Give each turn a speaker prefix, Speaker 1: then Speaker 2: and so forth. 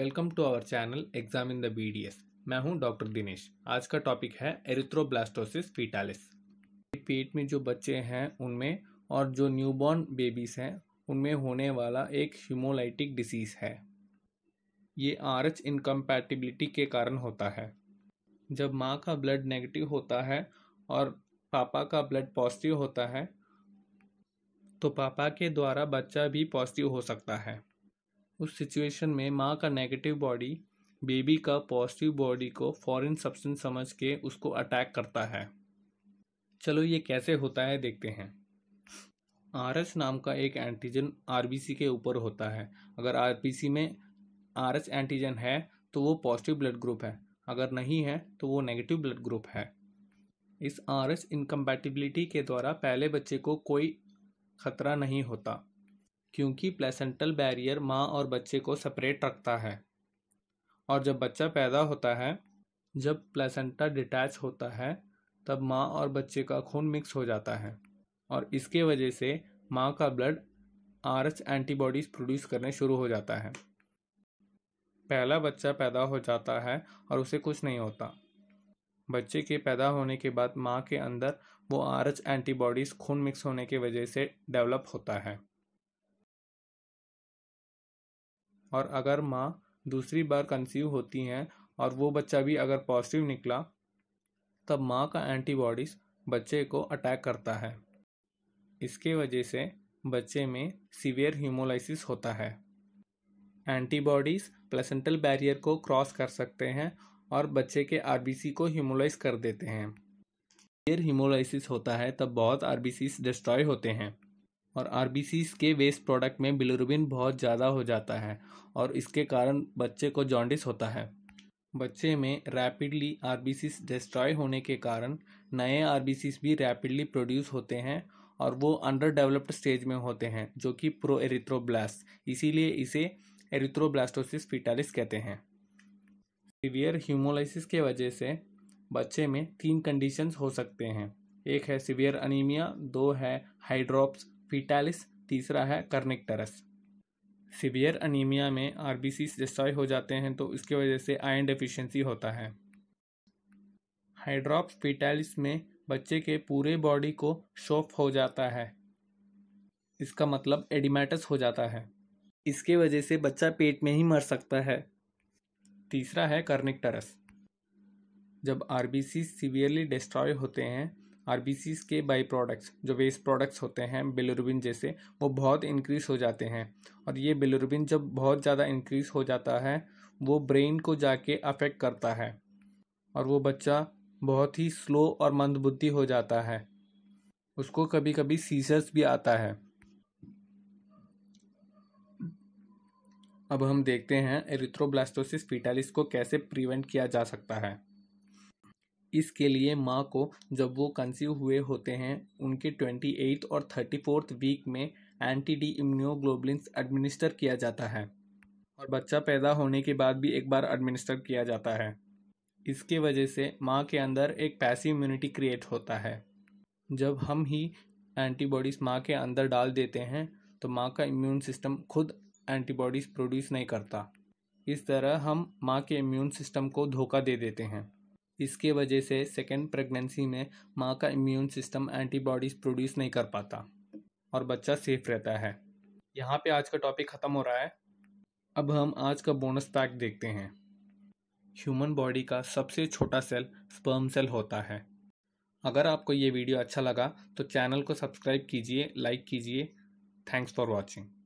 Speaker 1: welcome to our channel exam in the BDS मैं हूं doctor Dinesh आज का टॉपिक है एरिथ्रोब्लास्टोसिस फीटालिस पेट में जो बच्चे हैं उनमें और जो न्यूबॉर्न बेबीज हैं उनमें होने वाला एक ह्यूमोलाइटिक डिसीज़ है ये आर एच इनकम्पैटिबिलिटी के कारण होता है जब माँ का ब्लड नेगेटिव होता है और पापा का ब्लड पॉजिटिव होता है तो पापा के द्वारा बच्चा भी पॉजिटिव हो सकता है उस सिचुएशन में माँ का नेगेटिव बॉडी बेबी का पॉजिटिव बॉडी को फॉरेन सब्सटेंस समझ के उसको अटैक करता है चलो ये कैसे होता है देखते हैं आर नाम का एक एंटीजन आर के ऊपर होता है अगर आर में आर एंटीजन है तो वो पॉजिटिव ब्लड ग्रुप है अगर नहीं है तो वो नेगेटिव ब्लड ग्रुप है इस आर एच के द्वारा पहले बच्चे को कोई खतरा नहीं होता क्योंकि प्लेसेंटल बैरियर माँ और बच्चे को सेपरेट रखता है और जब बच्चा पैदा होता है जब प्लेसेंटा डिटैच होता है तब माँ और बच्चे का खून मिक्स हो जाता है और इसके वजह से माँ का blood R H antibodies produce करने शुरू हो जाता है पहला बच्चा पैदा हो जाता है और उसे कुछ नहीं होता बच्चे के पैदा होने के बाद माँ के अंदर वो आर एच एंटीबॉडीज़ खून मिक्स होने की वजह से डेवलप होता है और अगर माँ दूसरी बार कंसीव होती हैं और वो बच्चा भी अगर पॉजिटिव निकला तब माँ का एंटीबॉडीज़ बच्चे को अटैक करता है इसके वजह से बच्चे में सीवियर ह्यूमोलाइसिस होता है एंटीबॉडीज़ प्लेसेंटल बैरियर को क्रॉस कर सकते हैं और बच्चे के आरबीसी को ह्यूमोलाइज कर देते हैं सीवियर ह्यूमोलाइसिस होता है तब बहुत आरबीसीस डिस्ट्रॉय होते हैं और आर के वेस्ट प्रोडक्ट में बिलरुबिन बहुत ज़्यादा हो जाता है और इसके कारण बच्चे को जॉन्डिस होता है बच्चे में रैपिडली आर डिस्ट्रॉय होने के कारण नए आर भी रैपिडली प्रोड्यूस होते हैं और वो अंडर डेवलप्ड स्टेज में होते हैं जो कि प्रो एरिथ्रोब्लास्ट इसीलिए इसे एरिथ्रोब्लास्टोसिस फिटालिस कहते हैं सीवियर ह्यूमोलाइसिस के वजह से बच्चे में तीन कंडीशंस हो सकते हैं एक है सीवियर अनीमिया दो है हाइड्रोप्स फिटालिस तीसरा है कर्निकटरस सीवियर अनीमिया में आर डिस्ट्रॉय हो जाते हैं तो इसकी वजह से आयन डिफिशेंसी होता है हाइड्रॉप फिटालिस में बच्चे के पूरे बॉडी को शोफ हो जाता है इसका मतलब एडिमेटस हो जाता है इसके वजह से बच्चा पेट में ही मर सकता है तीसरा है कर्निकटरस जब आर बी सीवियरली डिस्ट्रॉय होते हैं आर के बाई प्रोडक्ट्स जो वेस्ट प्रोडक्ट्स होते हैं बिलोरबिन जैसे वो बहुत इंक्रीज हो जाते हैं और ये बिलोरबिन जब बहुत ज़्यादा इंक्रीज हो जाता है वो ब्रेन को जाके अफेक्ट करता है और वो बच्चा बहुत ही स्लो और मंदबुद्धि हो जाता है उसको कभी कभी सीजर्स भी आता है अब हम देखते हैं एरिथ्रोब्लास्टोसिस फिटालिस को कैसे प्रिवेंट किया जा सकता है इसके लिए माँ को जब वो कंसीव हुए होते हैं उनके ट्वेंटी एट्थ और थर्टी फोर्थ वीक में एंटी डी इम्यूनोग्लोबलिन्स एडमिनिस्टर किया जाता है और बच्चा पैदा होने के बाद भी एक बार एडमिनिस्टर किया जाता है इसके वजह से माँ के अंदर एक पैसिव इम्यूनिटी क्रिएट होता है जब हम ही एंटीबॉडीज़ माँ के अंदर डाल देते हैं तो माँ का इम्यून सिस्टम खुद एंटीबॉडीज़ प्रोड्यूस नहीं करता इस तरह हम माँ के इम्यून सिस्टम को धोखा दे देते हैं इसके वजह से सेकेंड प्रेगनेंसी में माँ का इम्यून सिस्टम एंटीबॉडीज़ प्रोड्यूस नहीं कर पाता और बच्चा सेफ रहता है यहाँ पे आज का टॉपिक ख़त्म हो रहा है अब हम आज का बोनस पैक देखते हैं ह्यूमन बॉडी का सबसे छोटा सेल स्पर्म सेल होता है अगर आपको ये वीडियो अच्छा लगा तो चैनल को सब्सक्राइब कीजिए लाइक कीजिए थैंक्स फॉर वॉचिंग